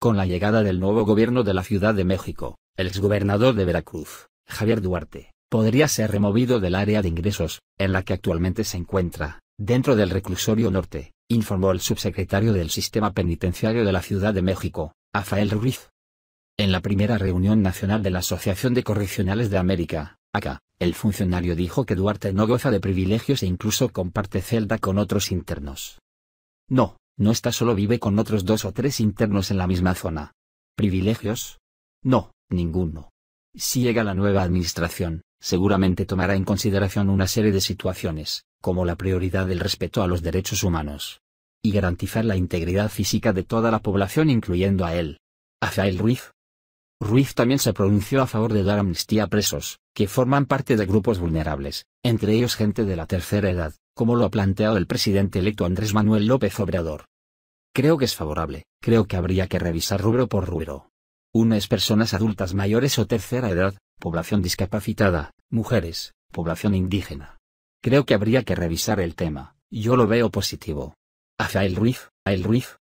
Con la llegada del nuevo gobierno de la Ciudad de México, el exgobernador de Veracruz, Javier Duarte, podría ser removido del área de ingresos, en la que actualmente se encuentra, dentro del reclusorio norte, informó el subsecretario del Sistema Penitenciario de la Ciudad de México, Rafael Ruiz. En la primera reunión nacional de la Asociación de Correccionales de América, ACA, el funcionario dijo que Duarte no goza de privilegios e incluso comparte celda con otros internos. No, no está solo vive con otros dos o tres internos en la misma zona. ¿Privilegios? No, ninguno. Si llega la nueva administración, seguramente tomará en consideración una serie de situaciones, como la prioridad del respeto a los derechos humanos. Y garantizar la integridad física de toda la población incluyendo a él. el Ruiz. Ruiz también se pronunció a favor de dar amnistía a presos, que forman parte de grupos vulnerables, entre ellos gente de la tercera edad, como lo ha planteado el presidente electo Andrés Manuel López Obrador. Creo que es favorable, creo que habría que revisar rubro por rubro. Una es personas adultas mayores o tercera edad, población discapacitada, mujeres, población indígena. Creo que habría que revisar el tema, yo lo veo positivo. Hacia el Ruiz, el Ruiz,